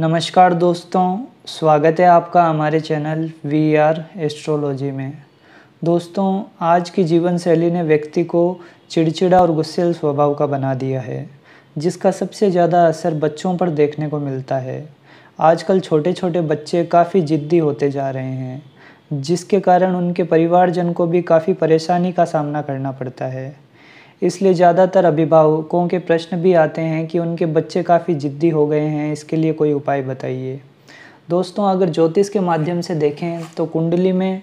नमस्कार दोस्तों स्वागत है आपका हमारे चैनल वी आर एस्ट्रोलॉजी में दोस्तों आज की जीवन शैली ने व्यक्ति को चिड़चिड़ा और गुस्सेल स्वभाव का बना दिया है जिसका सबसे ज़्यादा असर बच्चों पर देखने को मिलता है आजकल छोटे छोटे बच्चे काफ़ी ज़िद्दी होते जा रहे हैं जिसके कारण उनके परिवारजन को भी काफ़ी परेशानी का सामना करना पड़ता है इसलिए ज़्यादातर अभिभावकों के प्रश्न भी आते हैं कि उनके बच्चे काफ़ी ज़िद्दी हो गए हैं इसके लिए कोई उपाय बताइए दोस्तों अगर ज्योतिष के माध्यम से देखें तो कुंडली में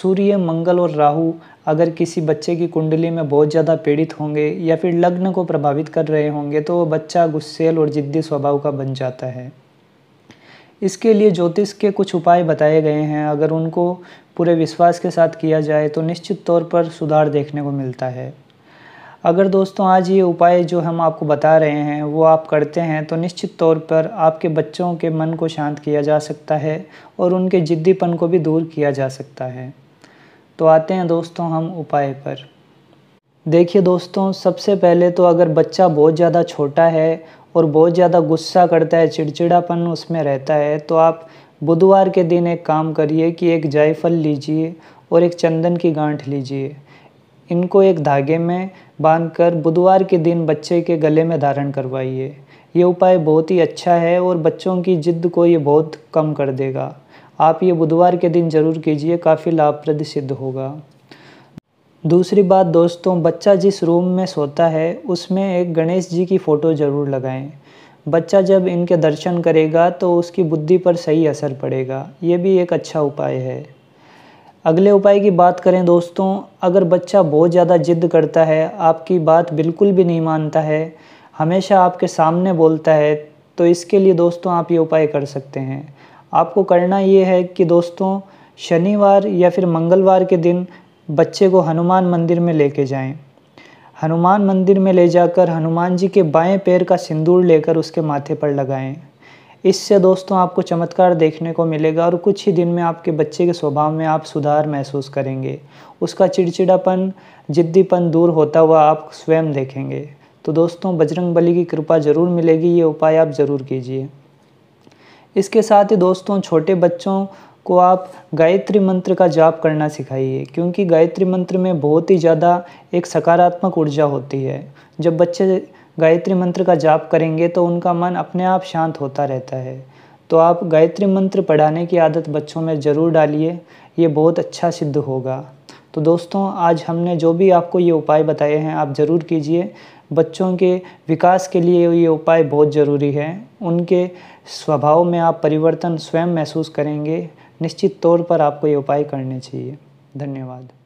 सूर्य मंगल और राहु अगर किसी बच्चे की कुंडली में बहुत ज़्यादा पीड़ित होंगे या फिर लग्न को प्रभावित कर रहे होंगे तो वह बच्चा गुस्सेल और ज़िद्दी स्वभाव का बन जाता है इसके लिए ज्योतिष के कुछ उपाय बताए गए हैं अगर उनको पूरे विश्वास के साथ किया जाए तो निश्चित तौर पर सुधार देखने को मिलता है अगर दोस्तों आज ये उपाय जो हम आपको बता रहे हैं वो आप करते हैं तो निश्चित तौर पर आपके बच्चों के मन को शांत किया जा सकता है और उनके ज़िद्दीपन को भी दूर किया जा सकता है तो आते हैं दोस्तों हम उपाय पर देखिए दोस्तों सबसे पहले तो अगर बच्चा बहुत ज़्यादा छोटा है और बहुत ज़्यादा गुस्सा करता है चिड़चिड़ापन उसमें रहता है तो आप बुधवार के दिन एक काम करिए कि एक जायफल लीजिए और एक चंदन की गांठ लीजिए इनको एक धागे में बांधकर बुधवार के दिन बच्चे के गले में धारण करवाइए ये उपाय बहुत ही अच्छा है और बच्चों की जिद को ये बहुत कम कर देगा आप ये बुधवार के दिन ज़रूर कीजिए काफ़ी लाभप्रद सिद्ध होगा दूसरी बात दोस्तों बच्चा जिस रूम में सोता है उसमें एक गणेश जी की फ़ोटो ज़रूर लगाएं बच्चा जब इनके दर्शन करेगा तो उसकी बुद्धि पर सही असर पड़ेगा ये भी एक अच्छा उपाय है अगले उपाय की बात करें दोस्तों अगर बच्चा बहुत ज़्यादा जिद करता है आपकी बात बिल्कुल भी नहीं मानता है हमेशा आपके सामने बोलता है तो इसके लिए दोस्तों आप ये उपाय कर सकते हैं आपको करना ये है कि दोस्तों शनिवार या फिर मंगलवार के दिन बच्चे को हनुमान मंदिर में लेके जाएं हनुमान मंदिर में ले जाकर हनुमान जी के बाएं पैर का सिंदूर लेकर उसके माथे पर लगाएं इससे दोस्तों आपको चमत्कार देखने को मिलेगा और कुछ ही दिन में आपके बच्चे के स्वभाव में आप सुधार महसूस करेंगे उसका चिड़चिड़ापन जिद्दीपन दूर होता हुआ आप स्वयं देखेंगे तो दोस्तों बजरंग बली की कृपा ज़रूर मिलेगी ये उपाय आप ज़रूर कीजिए इसके साथ ही दोस्तों छोटे बच्चों को आप गायत्री मंत्र का जाप करना सिखाइए क्योंकि गायत्री मंत्र में बहुत ही ज़्यादा एक सकारात्मक ऊर्जा होती है जब बच्चे गायत्री मंत्र का जाप करेंगे तो उनका मन अपने आप शांत होता रहता है तो आप गायत्री मंत्र पढ़ाने की आदत बच्चों में ज़रूर डालिए ये बहुत अच्छा सिद्ध होगा तो दोस्तों आज हमने जो भी आपको ये उपाय बताए हैं आप ज़रूर कीजिए बच्चों के विकास के लिए ये उपाय बहुत ज़रूरी है उनके स्वभाव में आप परिवर्तन स्वयं महसूस करेंगे निश्चित तौर पर आपको ये उपाय करने चाहिए धन्यवाद